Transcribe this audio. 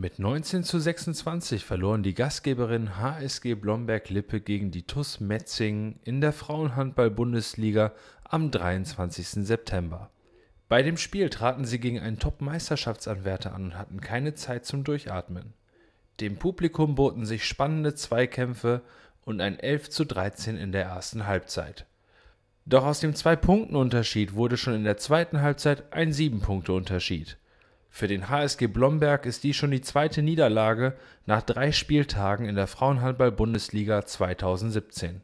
Mit 19 zu 26 verloren die Gastgeberin HSG Blomberg-Lippe gegen die TUS Metzingen in der Frauenhandball-Bundesliga am 23. September. Bei dem Spiel traten sie gegen einen Top-Meisterschaftsanwärter an und hatten keine Zeit zum Durchatmen. Dem Publikum boten sich spannende Zweikämpfe und ein 11 zu 13 in der ersten Halbzeit. Doch aus dem Zwei-Punkten-Unterschied wurde schon in der zweiten Halbzeit ein Sieben-Punkte-Unterschied – für den HSG Blomberg ist dies schon die zweite Niederlage nach drei Spieltagen in der Frauenhandball-Bundesliga 2017